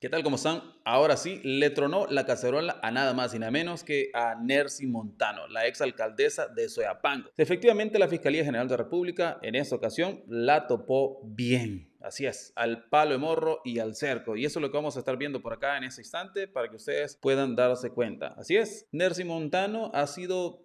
¿Qué tal? como están? Ahora sí, le tronó la cacerola a nada más y nada menos que a Nercy Montano, la exalcaldesa de Soyapango. Efectivamente, la Fiscalía General de la República en esta ocasión la topó bien. Así es, al palo de morro y al cerco. Y eso es lo que vamos a estar viendo por acá en ese instante para que ustedes puedan darse cuenta. Así es, Nercy Montano ha sido...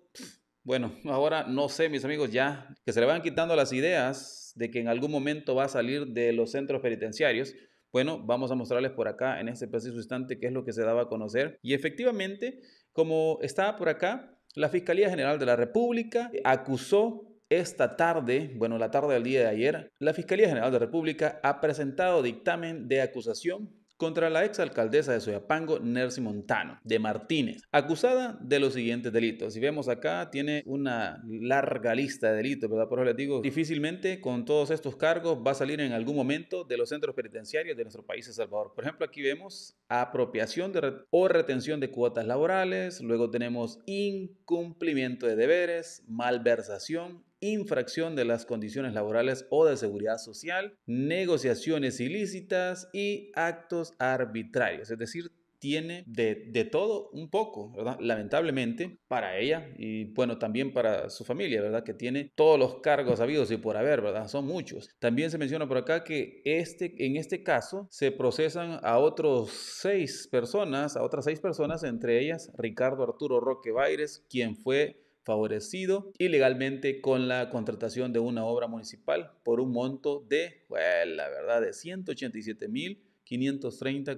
Bueno, ahora no sé, mis amigos, ya que se le van quitando las ideas de que en algún momento va a salir de los centros penitenciarios, bueno, vamos a mostrarles por acá en este preciso instante qué es lo que se daba a conocer. Y efectivamente, como estaba por acá, la Fiscalía General de la República acusó esta tarde, bueno, la tarde del día de ayer, la Fiscalía General de la República ha presentado dictamen de acusación contra la exalcaldesa de Soyapango, Nercy Montano, de Martínez, acusada de los siguientes delitos. Si vemos acá, tiene una larga lista de delitos, ¿verdad? Por eso les digo, difícilmente con todos estos cargos va a salir en algún momento de los centros penitenciarios de nuestro país, El Salvador. Por ejemplo, aquí vemos apropiación o retención de cuotas laborales, luego tenemos incumplimiento de deberes, malversación, infracción de las condiciones laborales o de seguridad social, negociaciones ilícitas y actos arbitrarios, es decir, tiene de, todo un poco, ¿verdad? Lamentablemente para ella y bueno, también para su familia, ¿verdad? Que tiene todos los cargos habidos y por haber, ¿verdad? Son muchos. También se menciona por acá que este, en este caso se procesan a otros seis personas, a otras seis personas, entre ellas Ricardo Arturo Roque Baires, quien fue favorecido ilegalmente con la contratación de una obra municipal por un monto de, la verdad, de 187 mil.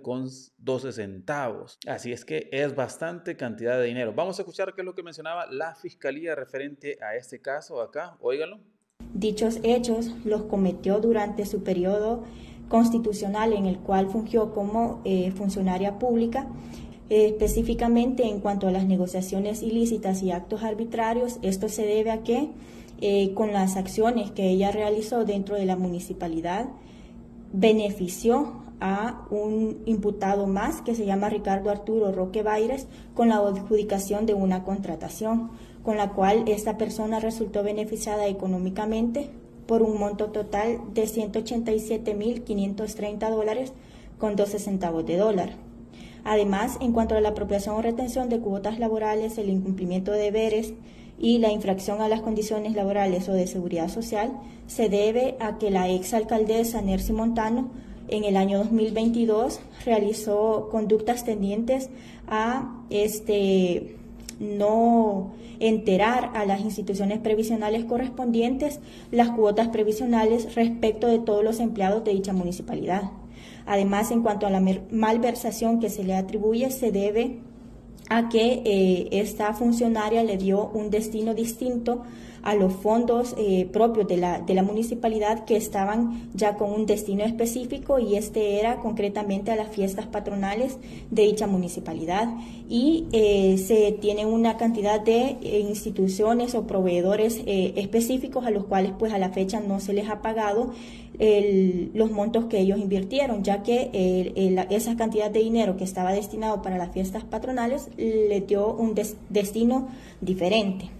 con 12 centavos. Así es que es bastante cantidad de dinero. Vamos a escuchar qué es lo que mencionaba la fiscalía referente a este caso acá. Óiganlo. Dichos hechos los cometió durante su periodo constitucional en el cual fungió como eh, funcionaria pública eh, específicamente en cuanto a las negociaciones ilícitas y actos arbitrarios, esto se debe a que eh, con las acciones que ella realizó dentro de la municipalidad, benefició a un imputado más que se llama Ricardo Arturo Roque Baires con la adjudicación de una contratación, con la cual esta persona resultó beneficiada económicamente por un monto total de 187.530 dólares con 12 centavos de dólar. Además, en cuanto a la apropiación o retención de cuotas laborales, el incumplimiento de deberes y la infracción a las condiciones laborales o de seguridad social, se debe a que la exalcaldesa Nercy Montano en el año 2022 realizó conductas tendientes a este no enterar a las instituciones previsionales correspondientes las cuotas previsionales respecto de todos los empleados de dicha municipalidad. Además, en cuanto a la malversación que se le atribuye, se debe a que eh, esta funcionaria le dio un destino distinto a los fondos eh, propios de la, de la municipalidad que estaban ya con un destino específico y este era concretamente a las fiestas patronales de dicha municipalidad. Y eh, se tiene una cantidad de eh, instituciones o proveedores específicos a los cuales pues a la fecha no se les ha pagado los montos que ellos invirtieron, ya que esa cantidad de dinero que estaba destinado para las fiestas patronales le dio un destino diferente.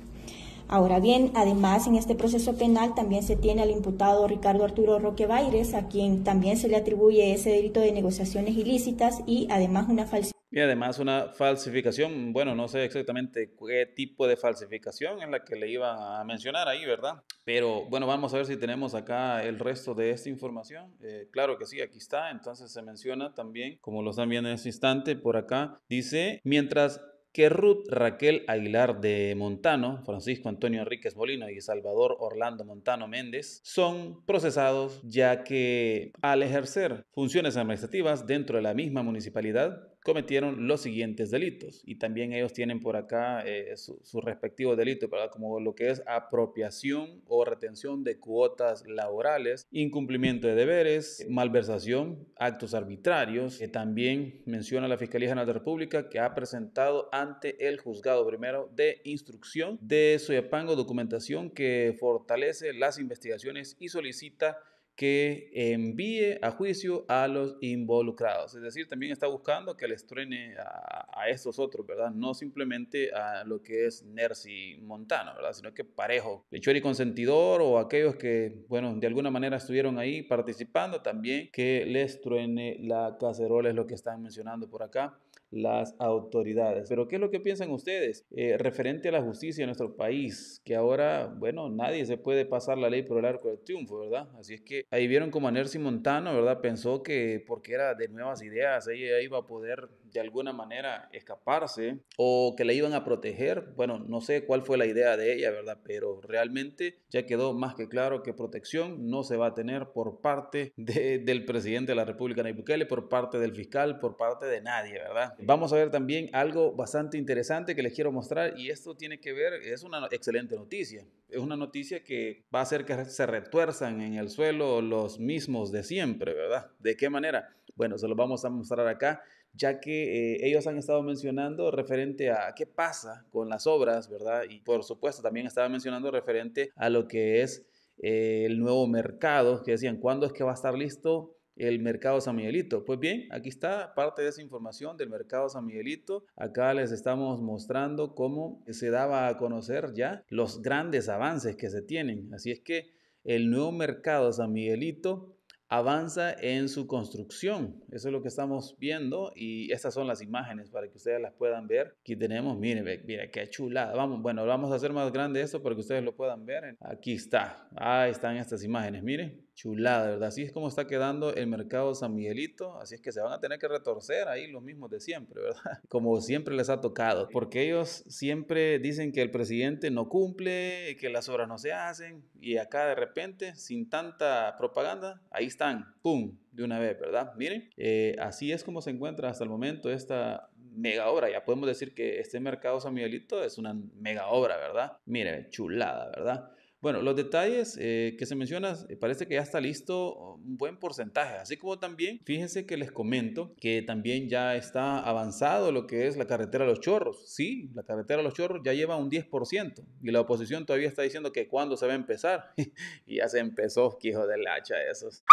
Ahora bien, además en este proceso penal también se tiene al imputado Ricardo Arturo Roque Baires, a quien también se le atribuye ese delito de negociaciones ilícitas y además una falsificación. Y además una falsificación, bueno, no sé exactamente qué tipo de falsificación en la que le iba a mencionar ahí, ¿verdad? Pero bueno, vamos a ver si tenemos acá el resto de esta información. Eh, claro que sí, aquí está. Entonces se menciona también, como lo están viendo en este instante por acá, dice, mientras que Ruth Raquel Aguilar de Montano, Francisco Antonio Enríquez Molino y Salvador Orlando Montano Méndez son procesados ya que al ejercer funciones administrativas dentro de la misma municipalidad cometieron los siguientes delitos. Y también ellos tienen por acá eh, sus respectivos delitos, como lo que es apropiación o retención de cuotas laborales, incumplimiento de deberes, malversación, actos arbitrarios. que eh, también menciona la Fiscalía General de la República que ha presentado ante el juzgado primero de instrucción de Soyapango documentación que fortalece las investigaciones y solicita que envíe a juicio a los involucrados. Es decir, también está buscando que les truene a, a estos otros, ¿verdad? No simplemente a lo que es Nercy Montano, ¿verdad? Sino que parejo, y Consentidor o aquellos que, bueno, de alguna manera estuvieron ahí participando también, que les truene la cacerola, es lo que están mencionando por acá las autoridades. Pero ¿qué es lo que piensan ustedes eh, referente a la justicia en nuestro país? Que ahora, bueno, nadie se puede pasar la ley por el arco del triunfo, ¿verdad? Así es que ahí vieron como a Nercy Montano, ¿verdad? Pensó que porque era de nuevas ideas, ella iba a poder de alguna manera escaparse o que la iban a proteger. Bueno, no sé cuál fue la idea de ella, ¿verdad? Pero realmente ya quedó más que claro que protección no se va a tener por parte del presidente de la República, Nayib Bukele, por parte del fiscal, por parte de nadie, ¿verdad? Vamos a ver también algo bastante interesante que les quiero mostrar y esto tiene que ver, es una excelente noticia. Es una noticia que va a hacer que se retuerzan en el suelo los mismos de siempre, ¿verdad? ¿De qué manera? Bueno, se lo vamos a mostrar acá ya que eh, ellos han estado mencionando referente a qué pasa con las obras, ¿verdad? Y por supuesto también estaba mencionando referente a lo que es eh, el nuevo mercado, que decían, ¿cuándo es que va a estar listo? el mercado San Miguelito. Pues bien, aquí está parte de esa información del mercado San Miguelito. Acá les estamos mostrando cómo se daba a conocer ya los grandes avances que se tienen. Así es que el nuevo mercado San Miguelito avanza en su construcción. Eso es lo que estamos viendo y estas son las imágenes para que ustedes las puedan ver. Aquí tenemos, miren, mira qué chulada. Vamos, bueno, vamos a hacer más grande esto para que ustedes lo puedan ver. Aquí está. Ahí están estas imágenes, miren. Chulada, ¿verdad? Así es como está quedando el mercado San Miguelito, así es que se van a tener que retorcer ahí los mismos de siempre, ¿verdad? Como siempre les ha tocado, porque ellos siempre dicen que el presidente no cumple, que las obras no se hacen, y acá de repente, sin tanta propaganda, ahí están, ¡pum! de una vez, ¿verdad? Miren, eh, así es como se encuentra hasta el momento esta mega obra. Ya podemos decir que este mercado San Miguelito es una mega obra, ¿verdad? Miren, chulada, ¿verdad? Bueno, los detalles eh, que se mencionan eh, parece que ya está listo un buen porcentaje, así como también fíjense que les comento que también ya está avanzado lo que es la carretera a los chorros. Sí, la carretera a los chorros ya lleva un 10% y la oposición todavía está diciendo que cuándo se va a empezar y ya se empezó, hijo del hacha esos.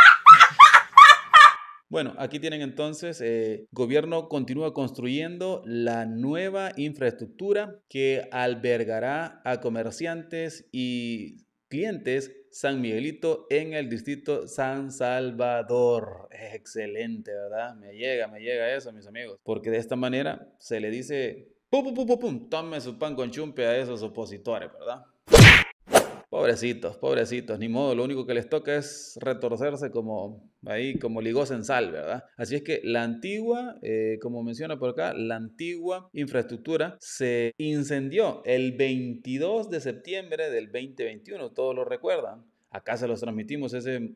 Bueno, aquí tienen entonces, eh, gobierno continúa construyendo la nueva infraestructura que albergará a comerciantes y clientes San Miguelito en el distrito San Salvador. Excelente, ¿verdad? Me llega, me llega eso, mis amigos. Porque de esta manera se le dice, pum, pum, pum, pum, pum, tome su pan con chumpe a esos opositores, ¿verdad? Pobrecitos, pobrecitos, ni modo, lo único que les toca es retorcerse como ahí, como ligos en sal, ¿verdad? Así es que la antigua, eh, como menciona por acá, la antigua infraestructura se incendió el 22 de septiembre del 2021, todos lo recuerdan. Acá se los transmitimos ese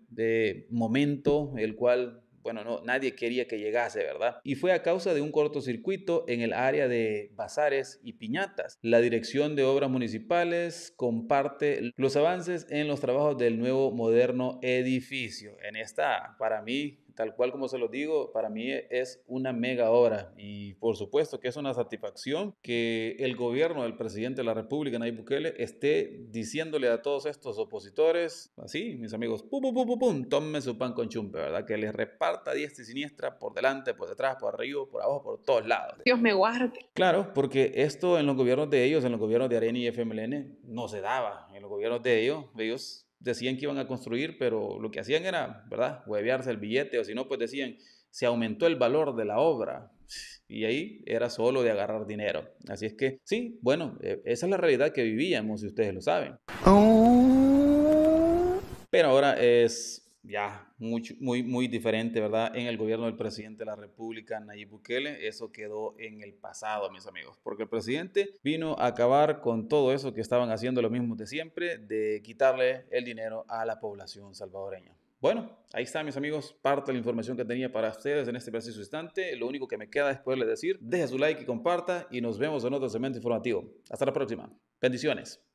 momento, el cual bueno, no, nadie quería que llegase, ¿verdad? Y fue a causa de un cortocircuito en el área de bazares y piñatas. La Dirección de Obras Municipales comparte los avances en los trabajos del nuevo moderno edificio. En esta, para mí, tal cual como se lo digo, para mí es una mega obra y por supuesto que es una satisfacción que el gobierno del presidente de la República, Nayib Bukele, esté diciéndole a todos estos opositores, así, mis amigos, pum, pum, pum, pum, pum, tomen su pan con chumpe, ¿verdad? Que les reparta diestra y siniestra por delante, por detrás, por arriba, por abajo, por todos lados. Dios me guarde. Claro, porque esto en los gobiernos de ellos, en los gobiernos de Arena y FMLN, no se daba. En los gobiernos de ellos, ellos decían que iban a construir, pero lo que hacían era, ¿verdad?, huevearse el billete, o si no, pues decían, se aumentó el valor de la obra. Y ahí era solo de agarrar dinero. Así es que, sí, bueno, eh, esa es la realidad que vivíamos, si ustedes lo saben. Oh. Pero ahora es ya muy, muy, muy diferente, ¿verdad? En el gobierno del presidente de la República, Nayib Bukele, eso quedó en el pasado, mis amigos, porque el presidente vino a acabar con todo eso que estaban haciendo lo mismo de siempre, de quitarle el dinero a la población salvadoreña. Bueno, ahí está, mis amigos, parte de la información que tenía para ustedes en este preciso instante. Lo único que me queda es poderles decir, deje su like y comparta y nos vemos en otro segmento informativo. Hasta la próxima. Bendiciones.